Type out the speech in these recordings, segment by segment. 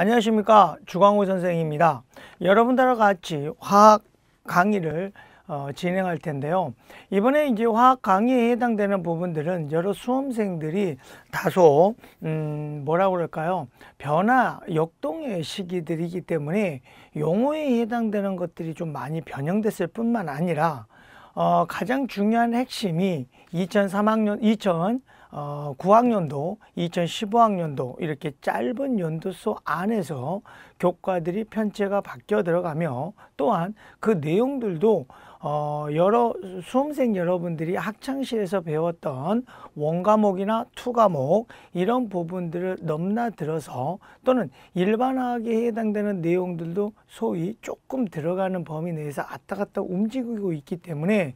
안녕하십니까 주광호 선생입니다 여러분들과 같이 화학 강의를 어, 진행할 텐데요 이번에 이제 화학 강의에 해당되는 부분들은 여러 수험생들이 다소 음, 뭐라고 그럴까요 변화 역동의 시기들이기 때문에 용어에 해당되는 것들이 좀 많이 변형됐을 뿐만 아니라 어, 가장 중요한 핵심이 2003학년 2000 어, 9학년도, 2015학년도 이렇게 짧은 연도수 안에서 교과들이 편제가 바뀌어 들어가며 또한 그 내용들도 어, 여러 수험생 여러분들이 학창시에서 배웠던 원과목이나 투과목 이런 부분들을 넘나들어서 또는 일반화학에 해당되는 내용들도 소위 조금 들어가는 범위 내에서 왔다 갔다 움직이고 있기 때문에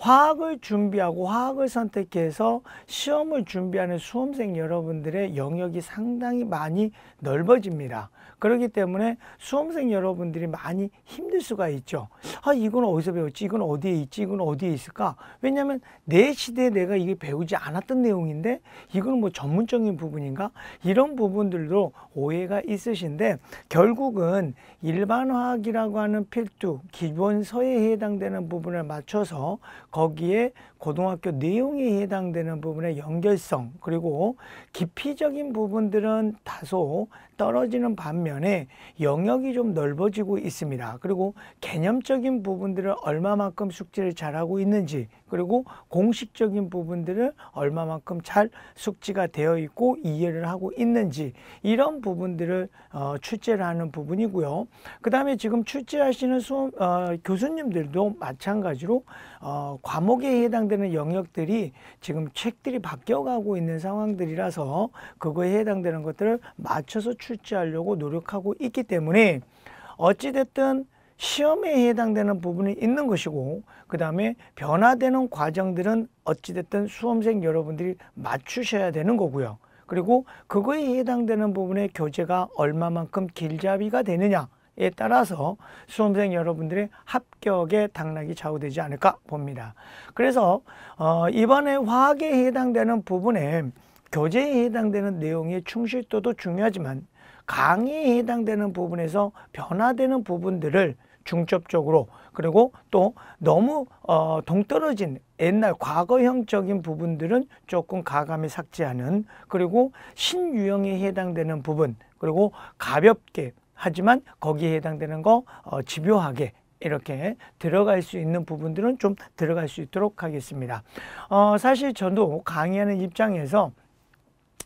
화학을 준비하고 화학을 선택해서 시험을 준비하는 수험생 여러분들의 영역이 상당히 많이 넓어집니다. 그렇기 때문에 수험생 여러분들이 많이 힘들 수가 있죠. 아, 이건 어디서 배웠지? 이건 어디에 있지? 이건 어디에 있을까? 왜냐하면 내 시대에 내가 이게 배우지 않았던 내용인데 이건 뭐 전문적인 부분인가? 이런 부분들도 오해가 있으신데 결국은 일반화학이라고 하는 필두, 기본 서에 해당되는 부분을 맞춰서 거기에 고등학교 내용에 해당되는 부분의 연결성 그리고 깊이적인 부분들은 다소 떨어지는 반면에 영역이 좀 넓어지고 있습니다. 그리고 개념적인 부분들을 얼마만큼 숙지를 잘하고 있는지 그리고 공식적인 부분들을 얼마만큼 잘 숙지가 되어 있고 이해를 하고 있는지 이런 부분들을 어, 출제를 하는 부분이고요. 그 다음에 지금 출제하시는 수, 어, 교수님들도 마찬가지로 어, 과목에 해당되는 영역들이 지금 책들이 바뀌어가고 있는 상황들이라서 그거에 해당되는 것들을 맞춰서 출 출제하려고 노력하고 있기 때문에 어찌됐든 시험에 해당되는 부분이 있는 것이고 그 다음에 변화되는 과정들은 어찌됐든 수험생 여러분들이 맞추셔야 되는 거고요. 그리고 그거에 해당되는 부분의 교재가 얼마만큼 길잡이가 되느냐에 따라서 수험생 여러분들의 합격의 당락이 좌우되지 않을까 봅니다. 그래서 어, 이번에 화학에 해당되는 부분에 교재에 해당되는 내용의 충실도도 중요하지만 강의에 해당되는 부분에서 변화되는 부분들을 중첩적으로 그리고 또 너무 어, 동떨어진 옛날 과거형적인 부분들은 조금 가감히 삭제하는 그리고 신유형에 해당되는 부분 그리고 가볍게 하지만 거기에 해당되는 거 어, 집요하게 이렇게 들어갈 수 있는 부분들은 좀 들어갈 수 있도록 하겠습니다. 어, 사실 저도 강의하는 입장에서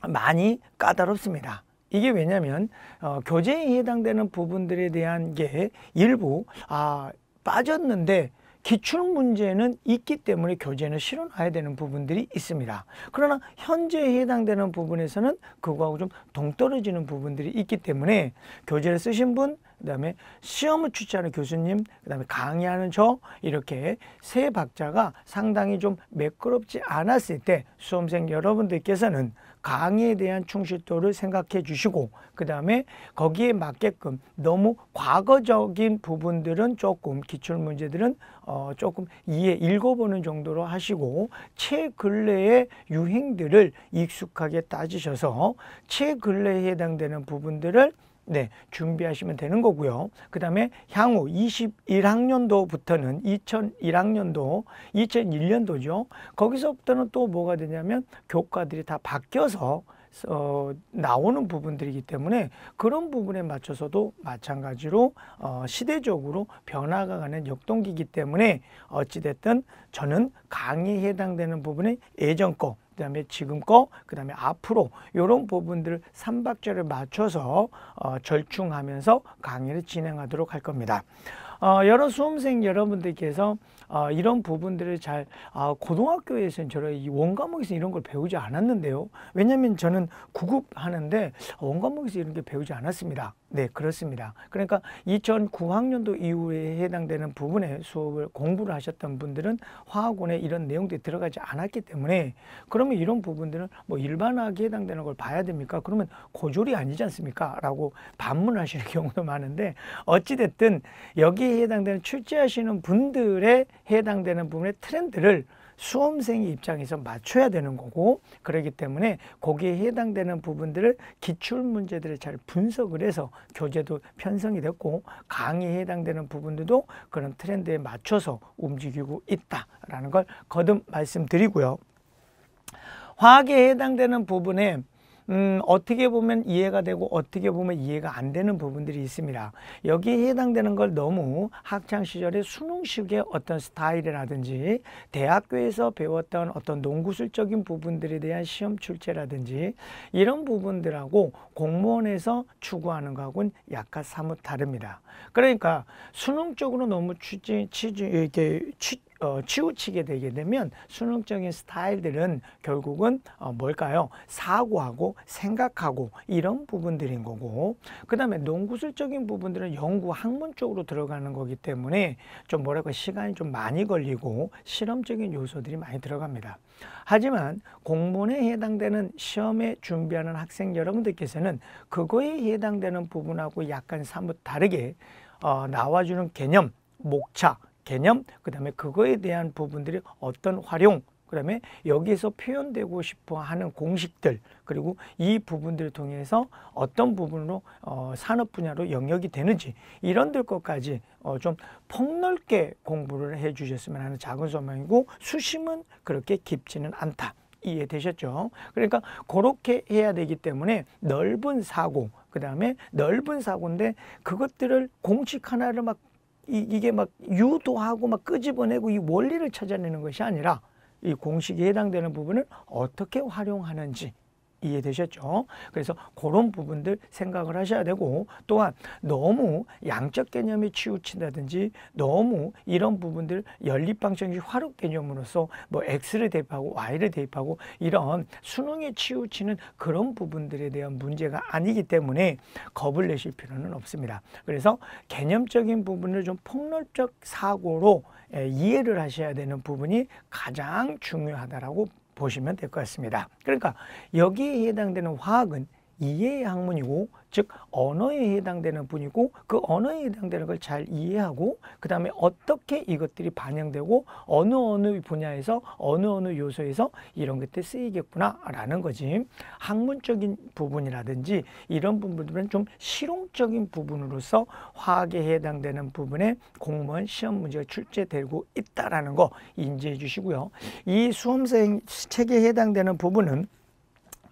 많이 까다롭습니다. 이게 왜냐면 어, 교재에 해당되는 부분들에 대한 게 일부 아 빠졌는데 기출 문제는 있기 때문에 교재는 실어놔야 되는 부분들이 있습니다. 그러나 현재에 해당되는 부분에서는 그거하고 좀 동떨어지는 부분들이 있기 때문에 교재를 쓰신 분, 그 다음에 시험을 출제하는 교수님, 그 다음에 강의하는 저 이렇게 세 박자가 상당히 좀 매끄럽지 않았을 때 수험생 여러분들께서는 강에 의 대한 충실도를 생각해 주시고 그 다음에 거기에 맞게끔 너무 과거적인 부분들은 조금 기출문제들은 어, 조금 이해 읽어보는 정도로 하시고 최근래의 유행들을 익숙하게 따지셔서 최근래에 해당되는 부분들을 네, 준비하시면 되는 거고요. 그 다음에 향후 21학년도부터는 2001학년도, 2001년도죠. 거기서부터는 또 뭐가 되냐면 교과들이 다 바뀌어서 어, 나오는 부분들이기 때문에 그런 부분에 맞춰서도 마찬가지로 어, 시대적으로 변화가 가는 역동기이기 때문에 어찌됐든 저는 강의에 해당되는 부분의 예전 거그 다음에 지금 거, 그 다음에 앞으로 이런 부분들3박자를 맞춰서 어, 절충하면서 강의를 진행하도록 할 겁니다. 어, 여러 수험생 여러분들께서 아, 이런 부분들을 잘 아, 고등학교에서는 저런 원과목에서 이런 걸 배우지 않았는데요. 왜냐하면 저는 구급하는데 원과목에서 이런 게 배우지 않았습니다. 네, 그렇습니다. 그러니까 2009학년도 이후에 해당되는 부분에 수업을 공부를 하셨던 분들은 화학원에 이런 내용들이 들어가지 않았기 때문에 그러면 이런 부분들은 뭐 일반학에 해당되는 걸 봐야 됩니까? 그러면 고졸이 아니지 않습니까? 라고 반문하시는 경우도 많은데 어찌됐든 여기에 해당되는 출제하시는 분들의 해당되는 부분의 트렌드를 수험생의 입장에서 맞춰야 되는 거고 그러기 때문에 거기에 해당되는 부분들을 기출 문제들을 잘 분석을 해서 교재도 편성이 됐고 강의에 해당되는 부분들도 그런 트렌드에 맞춰서 움직이고 있다라는 걸 거듭 말씀드리고요. 화학에 해당되는 부분에 음, 어떻게 보면 이해가 되고 어떻게 보면 이해가 안 되는 부분들이 있습니다. 여기에 해당되는 걸 너무 학창 시절에 수능식의 어떤 스타일이라든지 대학교에서 배웠던 어떤 농구술적인 부분들에 대한 시험 출제라든지 이런 부분들하고 공무원에서 추구하는 것하고는 약간 사뭇 다릅니다. 그러니까 수능 쪽으로 너무 취지, 취지 이렇게 취, 어, 치우치게 되게 되면 수능적인 스타일들은 결국은 어, 뭘까요? 사고하고 생각하고 이런 부분들인 거고 그 다음에 논구술적인 부분들은 연구 학문 쪽으로 들어가는 거기 때문에 좀 뭐랄까 시간이 좀 많이 걸리고 실험적인 요소들이 많이 들어갑니다. 하지만 공문에 해당되는 시험에 준비하는 학생 여러분들께서는 그거에 해당되는 부분하고 약간 사뭇 다르게 어, 나와주는 개념, 목차 개념, 그 다음에 그거에 대한 부분들이 어떤 활용, 그 다음에 여기에서 표현되고 싶어 하는 공식들, 그리고 이 부분들을 통해서 어떤 부분으로 어, 산업 분야로 영역이 되는지 이런 들 것까지 어, 좀 폭넓게 공부를 해 주셨으면 하는 작은 소망이고 수심은 그렇게 깊지는 않다. 이해되셨죠? 그러니까 그렇게 해야 되기 때문에 넓은 사고, 그 다음에 넓은 사고인데 그것들을 공식 하나를 막 이, 게막 유도하고 막 끄집어내고 이 원리를 찾아내는 것이 아니라 이 공식에 해당되는 부분을 어떻게 활용하는지 이해되셨죠? 그래서 그런 부분들 생각을 하셔야 되고 또한 너무 양적 개념에 치우친다든지 너무 이런 부분들 연립 방정식 화력 개념으로서 뭐 x를 대입하고 y를 대입하고 이런 수능에 치우치는 그런 부분들에 대한 문제가 아니기 때문에 겁을 내실 필요는 없습니다. 그래서 개념적인 부분을 좀 폭넓적 사고로 예, 이해를 하셔야 되는 부분이 가장 중요하다라고 보시면 될 것 같습니다. 그러니까 여기에 해당되는 화학은 이해의 학문이고 즉 언어에 해당되는 분이고 그 언어에 해당되는 걸 잘 이해하고 그 다음에 어떻게 이것들이 반영되고 어느 어느 분야에서 어느 어느 요소에서 이런 것들 이 쓰이겠구나 라는 거지 학문적인 부분이라든지 이런 부분들은 좀 실용적인 부분으로서 화학에 해당되는 부분에 공무원 시험 문제가 출제되고 있다라는 거 인지해 주시고요 이 수험생 책에 해당되는 부분은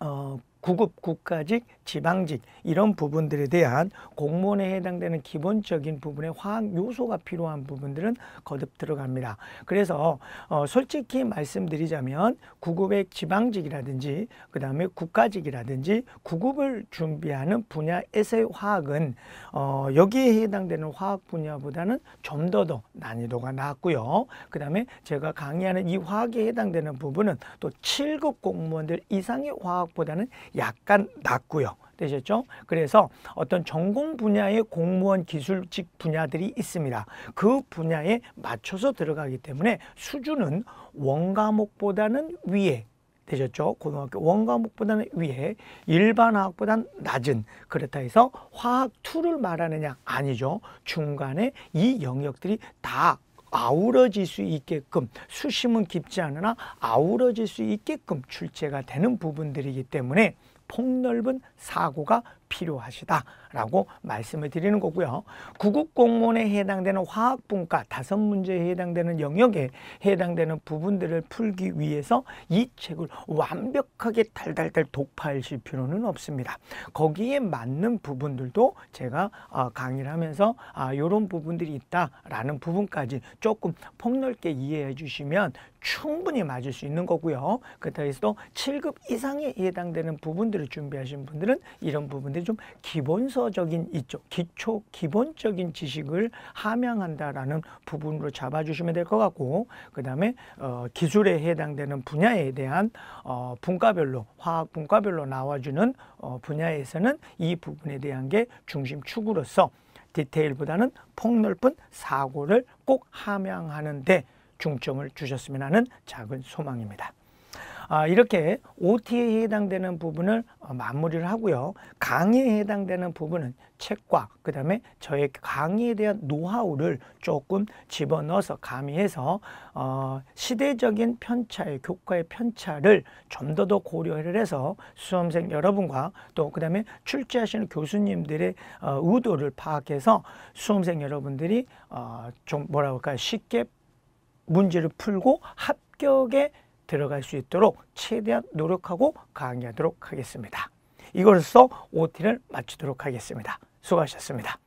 어, 9급 국까지 지방직 이런 부분들에 대한 공무원에 해당되는 기본적인 부분의 화학 요소가 필요한 부분들은 거듭 들어갑니다. 그래서 어, 솔직히 말씀드리자면 구급의 지방직이라든지 그 다음에 국가직이라든지 구급을 준비하는 분야에서의 화학은 어, 여기에 해당되는 화학 분야보다는 좀 더 더 난이도가 낮고요. 그 다음에 제가 강의하는 이 화학에 해당되는 부분은 또 7급 공무원들 이상의 화학보다는 약간 낮고요. 되셨죠? 그래서 어떤 전공 분야의 공무원 기술직 분야들이 있습니다. 그 분야에 맞춰서 들어가기 때문에 수준은 원과목보다는 위에 되셨죠? 고등학교 원과목보다는 위에 일반 화학보다는 낮은 그렇다 해서 화학 투를 말하느냐 아니죠. 중간에 이 영역들이 다 아우러질 수 있게끔 수심은 깊지 않으나 아우러질 수 있게끔 출제가 되는 부분들이기 때문에 폭넓은 사고가 필요하시다라고 말씀을 드리는 거고요. 구급 공무원에 해당되는 화학 분과 다섯 문제에 해당되는 영역에 해당되는 부분들을 풀기 위해서 이 책을 완벽하게 달달달 독파하실 필요는 없습니다. 거기에 맞는 부분들도 제가 아, 강의를 하면서 아, 이런 부분들이 있다라는 부분까지 조금 폭넓게 이해해 주시면 충분히 맞을 수 있는 거고요. 그렇다고 해서 칠급 이상에 해당되는 부분들을 준비하신 분들은 이런 부분들이 좀 기본서적인 이쪽, 기초, 기본적인 지식을 함양한다라는 부분으로 잡아주시면 될 것 같고 그 다음에 어, 기술에 해당되는 분야에 대한 어, 분과별로, 화학 분과별로 나와주는 어, 분야에서는 이 부분에 대한 게 중심 축으로서 디테일보다는 폭넓은 사고를 꼭 함양하는데 중점을 주셨으면 하는 작은 소망입니다. 아, 이렇게 OT에 해당되는 부분을 어, 마무리를 하고요. 강의에 해당되는 부분은 책과 그 다음에 저의 강의에 대한 노하우를 조금 집어넣어서 가미해서 어, 시대적인 편차의 교과의 편차를 좀 더 더 고려를 해서 수험생 여러분과 또 그 다음에 출제하시는 교수님들의 어, 의도를 파악해서 수험생 여러분들이 어, 좀 뭐라 할까요 쉽게 문제를 풀고 합격에 들어갈 수 있도록 최대한 노력하고 강의하도록 하겠습니다. 이것으로써 OT를 마치도록 하겠습니다. 수고하셨습니다.